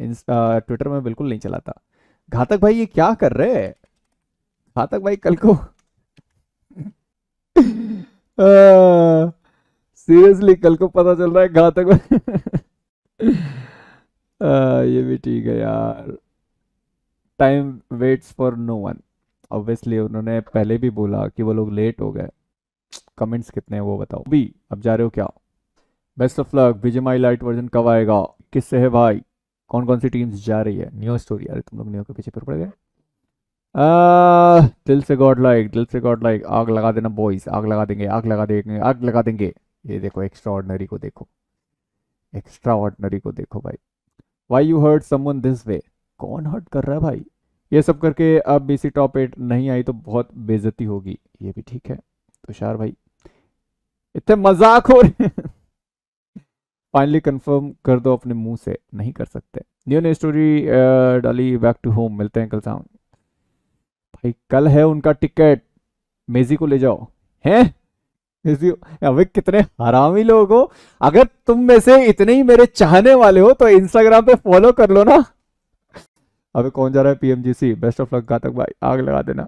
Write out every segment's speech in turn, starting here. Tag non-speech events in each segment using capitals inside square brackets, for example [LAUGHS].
Twitter में बिल्कुल नहीं चलाता घातक भाई ये क्या कर रहे है घातक भाई कल को सीरियसली [LAUGHS] कल को पता चल रहा है घातक भाई [LAUGHS] आ, ये भी ठीक है यार time waits for no one obviously उन्होंने पहले भी बोला कि वो लोग लेट हो गए कमेंट्स कितने हैं वो बताओ भी अब जा रहे हो क्या best of luck my light version कब आएगा किससे है भाई कौन कौन सी टीम्स जा रही है न्यू स्टोरी अरे तुम लोग न्यू के पीछे फिर पड़ गए दिल से गॉड लाइक दिल से गॉड लाइक आग लगा देना बॉयज आग लगा देंगे आग लगा देंगे आग लगा देंगे ये देखो एक्स्ट्रा ऑर्डनरी को देखो एक्स्ट्रा ऑर्डनरी को देखो भाई why you hurt someone this way कौन हर्ट कर रहा है भाई ये सब करके अब बीसी टॉप एट नहीं आई तो बहुत बेजती होगी ये भी ठीक है तुषार भाई इतने मजाक हो रहे फाइनली कंफर्म कर दो अपने मुंह से नहीं कर सकते न्यू न्यू स्टोरी डाली बैक टू होम मिलते हैं कल शाम भाई कल है उनका टिकट मेजी को ले जाओ हैं अबे कितने हरामी लोग हो अगर तुम में से इतने ही मेरे चाहने वाले हो तो इंस्टाग्राम पे फॉलो कर लो ना अबे कौन जा रहा है पीएमजीसी बेस्ट ऑफ लक घातक भाई आग लगा देना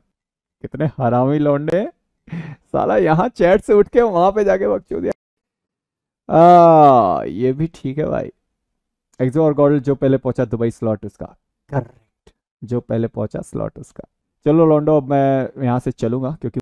कितने हरामी लौंडे साला यहाँ चैट से उठ के वहां पे जाके दिया आ, ये भी ठीक है भाई एक्सो और गॉडल जो पहले पहुंचा दुबई स्लॉट उसका करेक्ट जो पहले पहुंचा स्लॉट उसका चलो लॉन्डो अब मैं यहां से चलूंगा क्योंकि